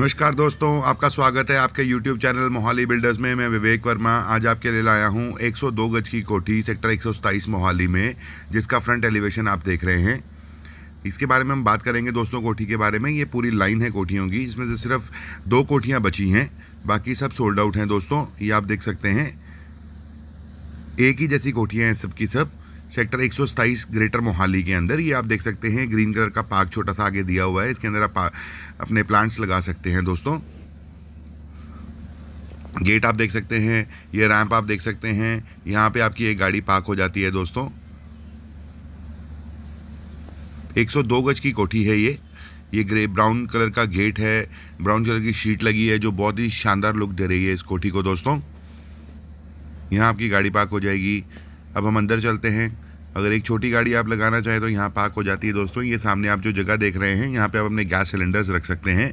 नमस्कार दोस्तों आपका स्वागत है आपके YouTube चैनल मोहाली बिल्डर्स में मैं विवेक वर्मा आज आपके लिए लाया हूँ 102 गज की कोठी सेक्टर एक मोहाली में जिसका फ्रंट एलिवेशन आप देख रहे हैं इसके बारे में हम बात करेंगे दोस्तों कोठी के बारे में ये पूरी लाइन है कोठियों की इसमें से सिर्फ दो कोठियाँ बची हैं बाकी सब सोल्ड आउट हैं दोस्तों ये आप देख सकते हैं एक ही जैसी कोठियाँ हैं सबकी सब सेक्टर एक ग्रेटर मोहाली के अंदर ये आप देख सकते हैं ग्रीन कलर का पार्क छोटा सा आगे दिया हुआ है इसके अंदर आप अपने प्लांट्स लगा सकते हैं दोस्तों गेट आप देख सकते हैं ये रैंप आप देख सकते हैं यहाँ पे आपकी एक गाड़ी पार्क हो जाती है दोस्तों 102 गज की कोठी है ये ये ग्रे ब्राउन कलर का गेट है ब्राउन कलर की शीट लगी है जो बहुत ही शानदार लुक दे रही है इस कोठी को दोस्तों यहाँ आपकी गाड़ी पार्क हो जाएगी अब हम अंदर चलते हैं अगर एक छोटी गाड़ी आप लगाना चाहें तो यहाँ पार्क हो जाती है दोस्तों ये सामने आप जो जगह देख रहे हैं यहाँ पे आप अपने गैस सिलेंडर्स रख सकते हैं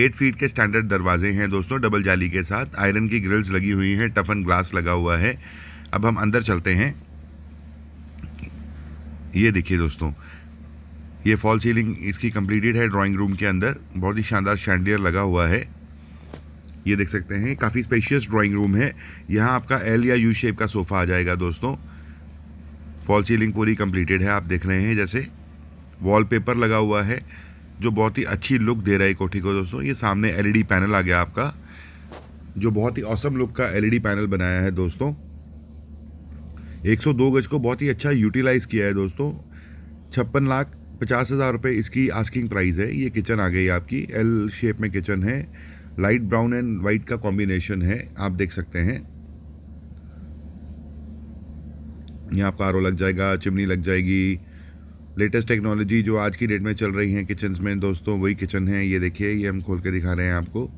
एट फीट के स्टैंडर्ड दरवाजे हैं दोस्तों डबल जाली के साथ आयरन की ग्रिल्स लगी हुई हैं टफन ग्लास लगा हुआ है अब हम अंदर चलते हैं ये देखिए दोस्तों ये फॉल सीलिंग इसकी कंप्लीटेड है ड्राॅइंग रूम के अंदर बहुत ही शानदार शैंडियर लगा हुआ है ये देख सकते हैं काफ़ी स्पेशियस ड्राॅइंग रूम है यहाँ आपका एल या यू शेप का सोफ़ा आ जाएगा दोस्तों फॉल सीलिंग पूरी कंप्लीटेड है आप देख रहे हैं जैसे वॉलपेपर लगा हुआ है जो बहुत ही अच्छी लुक दे रहा है कोठी को दोस्तों ये सामने एलईडी पैनल आ गया आपका जो बहुत ही औसम लुक का एलईडी पैनल बनाया है दोस्तों 102 गज को बहुत ही अच्छा यूटिलाइज़ किया है दोस्तों छप्पन लाख पचास हज़ार रुपये इसकी आस्किंग प्राइस है ये किचन आ गई आपकी एल शेप में किचन है लाइट ब्राउन एंड वाइट का कॉम्बिनेशन है आप देख सकते हैं यहाँ आपका आर लग जाएगा चिमनी लग जाएगी लेटेस्ट टेक्नोलॉजी जो आज की डेट में चल रही है किचन्स में दोस्तों वही किचन है ये देखिए ये हम खोल के दिखा रहे हैं आपको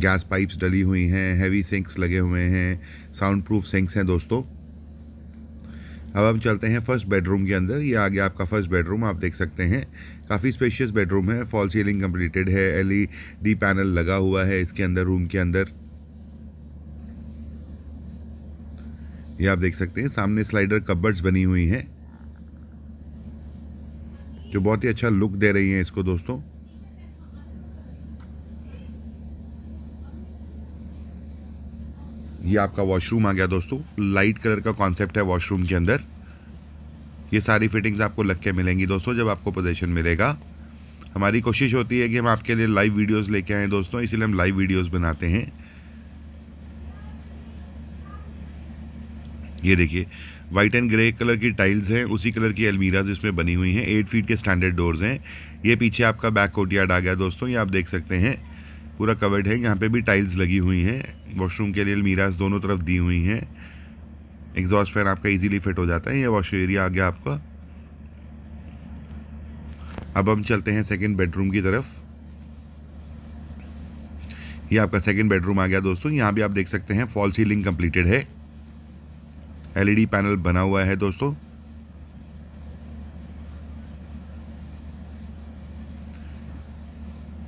गैस पाइप्स डली हुई हैं हैवी सिंक्स लगे हुए हैं साउंड प्रूफ सिंक्स हैं दोस्तों अब हम चलते हैं फर्स्ट बेडरूम के अंदर ये आ गया आपका फर्स्ट बेडरूम आप देख सकते हैं काफ़ी स्पेशियस बेडरूम है फॉल सीलिंग कंप्लीटेड है एल ई डी पैनल लगा हुआ है इसके अंदर रूम के अंदर ये आप देख सकते हैं सामने स्लाइडर कब्बर्ड्स बनी हुई हैं जो बहुत ही अच्छा लुक दे रही हैं इसको दोस्तों ये आपका वॉशरूम आ गया दोस्तों लाइट कलर का कॉन्सेप्ट है वॉशरूम के अंदर ये सारी फिटिंग्स आपको लग के मिलेंगी दोस्तों जब आपको पोजेशन मिलेगा हमारी कोशिश होती है कि हम आपके लिए लाइव वीडियोस लेके आएँ दोस्तों इसीलिए हम लाइव वीडियोस बनाते हैं ये देखिए वाइट एंड ग्रे कलर की टाइल्स हैं उसी कलर की अलमीराज इसमें बनी हुई हैं एट फीट के स्टैंडर्ड डोर्स हैं ये पीछे आपका बैक कोट यार्ड आ गया दोस्तों ये आप देख सकते हैं पूरा कवर्ड है यहाँ पे भी टाइल्स लगी हुई हैं वॉशरूम के लिए अलमीराज दोनों तरफ दी हुई हैं एग्जॉस्ट फैन आपका इजीली फिट हो जाता है ये वॉश एरिया आ गया आपका अब हम चलते हैं सेकेंड बेडरूम की तरफ ये आपका सेकेंड बेडरूम आ गया दोस्तों यहाँ भी आप देख सकते हैं फॉल सीलिंग कंप्लीटेड है एलईडी पैनल बना हुआ है दोस्तों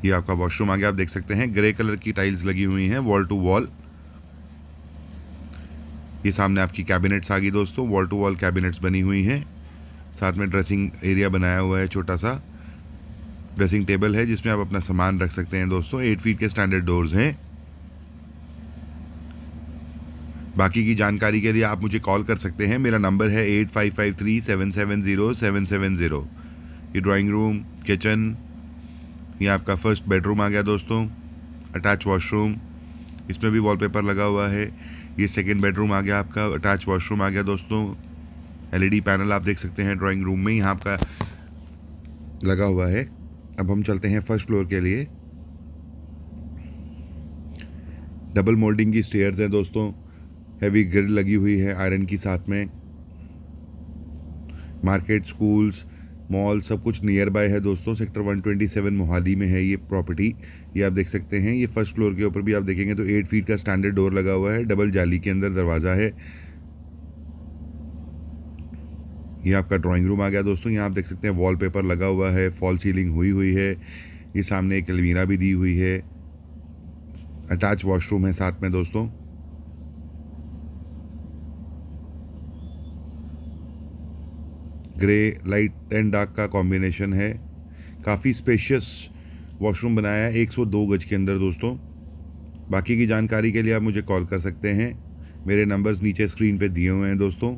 ये आपका वॉशरूम आगे आप देख सकते हैं ग्रे कलर की टाइल्स लगी हुई हैं वॉल टू वॉल ये सामने आपकी कैबिनेट्स आ गई दोस्तों वॉल टू वॉल कैबिनेट्स बनी हुई हैं साथ में ड्रेसिंग एरिया बनाया हुआ है छोटा सा ड्रेसिंग टेबल है जिसमें आप अपना सामान रख सकते हैं दोस्तों एट फीट के स्टैंडर्ड डोर्स हैं बाकी की जानकारी के लिए आप मुझे कॉल कर सकते हैं मेरा नंबर है eight five five three seven seven zero seven seven zero ये ड्राइंग रूम किचन ये आपका फर्स्ट बेडरूम आ गया दोस्तों अटैच वॉशरूम इसमें भी वॉलपेपर लगा हुआ है ये सेकेंड बेडरूम आ गया आपका अटैच वॉशरूम आ गया दोस्तों एलईडी पैनल आप देख सकते हैं ड्राइंग रूम में यहाँ आपका लगा हुआ है अब हम चलते हैं फर्स्ट फ्लोर के लिए डबल मोल्डिंग की स्टेयर्स हैं दोस्तों हैवी ग्रिल लगी हुई है आयरन की साथ में मार्केट स्कूल्स मॉल सब कुछ नियर बाय है दोस्तों सेक्टर 127 मोहाली में है ये प्रॉपर्टी ये आप देख सकते हैं ये फर्स्ट फ्लोर के ऊपर भी आप देखेंगे तो एट फीट का स्टैंडर्ड डोर लगा हुआ है डबल जाली के अंदर दरवाज़ा है ये आपका ड्राइंग रूम आ गया दोस्तों यहाँ आप देख सकते हैं वॉलपेपर लगा हुआ है फॉल सीलिंग हुई हुई है ये सामने एक अलमीरा भी दी हुई है अटैच वॉशरूम है साथ में दोस्तों ग्रे लाइट एंड डार्क का कॉम्बिनेशन है काफ़ी स्पेशियस वॉशरूम बनाया है 102 गज के अंदर दोस्तों बाकी की जानकारी के लिए आप मुझे कॉल कर सकते हैं मेरे नंबर्स नीचे स्क्रीन पे दिए हुए हैं दोस्तों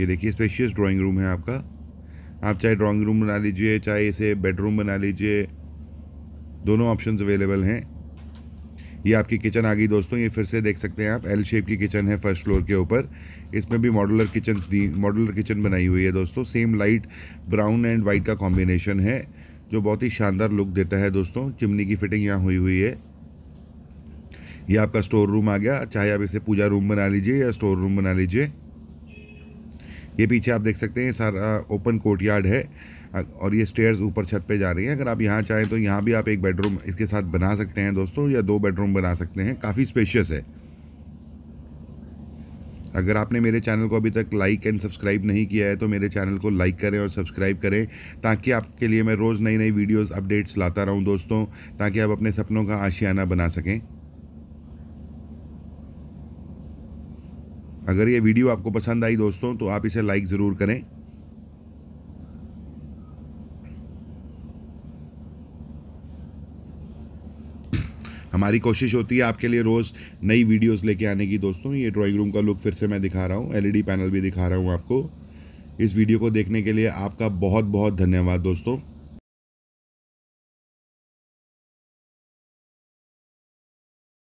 ये देखिए स्पेशियस ड्राइंग रूम है आपका आप चाहे ड्राइंग रूम बना लीजिए चाहे इसे बेडरूम बना लीजिए दोनों ऑप्शंस अवेलेबल हैं ये आपकी किचन आ गई दोस्तों ये फिर से देख सकते हैं आप एल शेप की किचन है फर्स्ट फ्लोर के ऊपर इसमें भी मॉडुलर किचन दी मॉडुलर किचन बनाई हुई है दोस्तों same light brown and white का कॉम्बिनेशन है जो बहुत ही शानदार लुक देता है दोस्तों चिमनी की फिटिंग यहाँ हुई हुई है ये आपका स्टोर रूम आ गया चाहे आप इसे पूजा रूम बना लीजिए या स्टोर रूम बना लीजिए ये पीछे आप देख सकते हैं सारा ओपन कोर्ट यार्ड है और ये स्टेयर्स ऊपर छत पे जा रही हैं अगर आप यहाँ चाहें तो यहाँ भी आप एक बेडरूम इसके साथ बना सकते हैं दोस्तों या दो बेडरूम बना सकते हैं काफ़ी स्पेशियस है अगर आपने मेरे चैनल को अभी तक लाइक एंड सब्सक्राइब नहीं किया है तो मेरे चैनल को लाइक करें और सब्सक्राइब करें ताकि आपके लिए मैं रोज़ नई नई वीडियोस अपडेट्स लाता रहूं दोस्तों ताकि आप अपने सपनों का आशियाना बना सकें अगर ये वीडियो आपको पसंद आई दोस्तों तो आप इसे लाइक ज़रूर करें हमारी कोशिश होती है आपके लिए रोज़ नई वीडियोस लेके आने की दोस्तों ये ड्राइंग रूम का लुक फिर से मैं दिखा रहा हूँ एलईडी पैनल e भी दिखा रहा हूँ आपको इस वीडियो को देखने के लिए आपका बहुत बहुत धन्यवाद दोस्तों